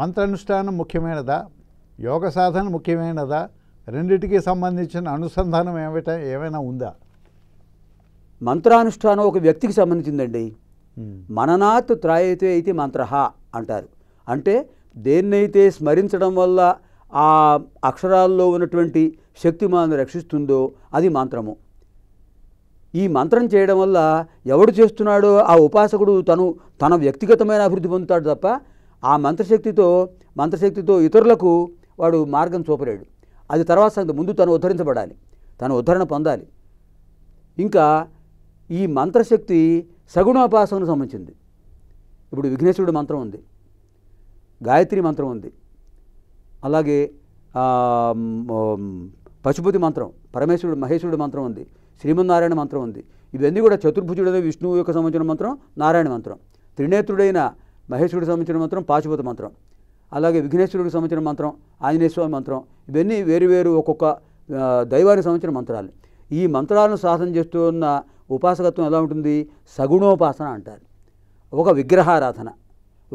మంత్రానుష్ఠానం ముఖ్యమైనదా యోగ సాధన ముఖ్యమైనదా రెండింటికి సంబంధించిన అనుసంధానం ఏమిట ఏమైనా ఉందా మంత్రానుష్ఠానం ఒక వ్యక్తికి సంబంధించిందండి మననాత్ త్రాయతే అయితే మంత్రహ అంటారు అంటే దేన్నైతే స్మరించడం వల్ల ఆ అక్షరాల్లో ఉన్నటువంటి శక్తి మనల్ని రక్షిస్తుందో అది మంత్రము ఈ మంత్రం చేయడం వల్ల ఎవడు చేస్తున్నాడో ఆ ఉపాసకుడు తను తన వ్యక్తిగతమైన అభివృద్ధి పొందుతాడు తప్ప ఆ మంత్రశక్తితో మంత్రశక్తితో ఇతరులకు వాడు మార్గం చూపలేడు అది తర్వాత ముందు తను ఉద్ధరించబడాలి తను ఉద్ధరణ పొందాలి ఇంకా ఈ మంత్రశక్తి సగుణోపాసనకు సంబంధించింది ఇప్పుడు విఘ్నేశ్వరుడు మంత్రం ఉంది గాయత్రి మంత్రం ఉంది అలాగే పశుపతి మంత్రం పరమేశ్వరుడు మహేశ్వరుడు మంత్రం ఉంది శ్రీమన్నారాయణ మంత్రం ఉంది ఇవన్నీ కూడా చతుర్భుజుడైన విష్ణువు యొక్క సంబంధించిన మంత్రం నారాయణ మంత్రం త్రినేత్రుడైన మహేశ్వరుడికి సంబంధించిన మంత్రం పాశుపత మంత్రం అలాగే విఘ్నేశ్వరుడికి సంబంధించిన మంత్రం ఆంజనేయ స్వామి మంత్రం ఇవన్నీ వేరువేరు ఒక్కొక్క దైవానికి సంబంధించిన మంత్రాలు ఈ మంత్రాలను సాధన ఉన్న ఉపాసకత్వం ఎలా ఉంటుంది సగుణోపాసన అంటారు ఒక విగ్రహారాధన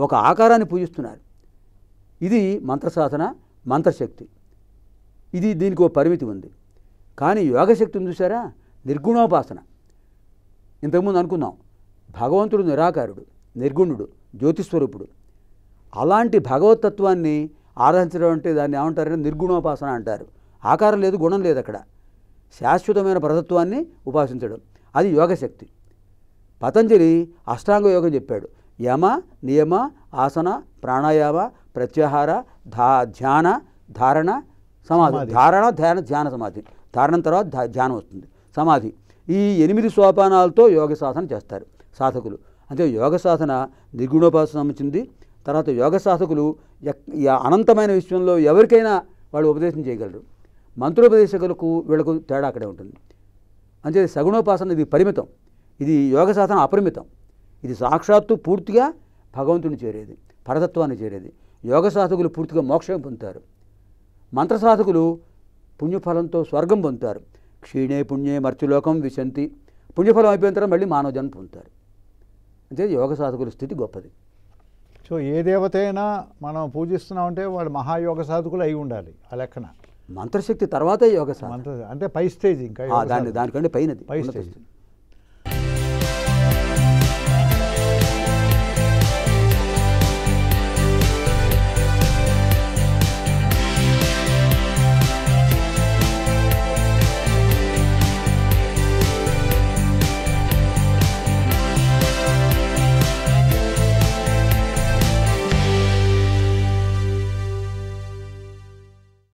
ఒక ఆకారాన్ని పూజిస్తున్నారు ఇది మంత్ర మంత్రశక్తి ఇది దీనికి ఒక పరిమితి ఉంది కానీ యోగశక్తిని చూసారా నిర్గుణోపాసన ఇంతకుముందు అనుకున్నాం భగవంతుడు నిరాకారుడు నిర్గుణుడు జ్యోతిస్వరూపుడు అలాంటి భగవతత్వాన్ని ఆరాధించడం అంటే దాన్ని ఏమంటారంటే నిర్గుణోపాసన అంటారు ఆకారం లేదు గుణం లేదు అక్కడ శాశ్వతమైన పరతత్వాన్ని ఉపాసించడం అది యోగశక్తి పతంజలి అష్టాంగ యోగం చెప్పాడు యమ నియమ ఆసన ప్రాణాయామ ప్రత్యాహార ధా ధ్యాన ధారణ సమాధి ధారణ ధ్యాన ధ్యాన సమాధి ధారణ తర్వాత ధ్యానం వస్తుంది సమాధి ఈ ఎనిమిది సోపానాలతో యోగ సాధన చేస్తారు సాధకులు అంటే యోగ సాధన నిర్గుణోపాసన సంబంధించింది తర్వాత యోగ సాధకులు అనంతమైన విషయంలో ఎవరికైనా వాళ్ళు ఉపదేశం చేయగలరు మంత్రోపదేశకులకు వీళ్ళకు తేడా అక్కడే ఉంటుంది అంటే సగుణోపాసన ఇది పరిమితం ఇది యోగ సాధన అపరిమితం ఇది సాక్షాత్తు పూర్తిగా భగవంతుని చేరేది పరతత్వాన్ని చేరేది యోగ సాధకులు పూర్తిగా మోక్షం పొందుతారు మంత్ర సాధకులు పుణ్యఫలంతో స్వర్గం పొందుతారు క్షీణే పుణ్యే మర్చులోకం విశంతి పుణ్యఫలం అయిపోయిన తర్వాత మళ్ళీ మానవ జన్మ పొందుతారు అంటే యోగ సాధకుల స్థితి గొప్పది సో ఏ దేవతైనా మనం పూజిస్తున్నామంటే వాడు మహాయోగ సాధకులు అయి ఉండాలి ఆ లెక్కన మంత్రశక్తి తర్వాతే యోగ సాధన అంటే పై స్టేజ్ ఇంకా దాని దానికంటే పైనది పై స్టేజ్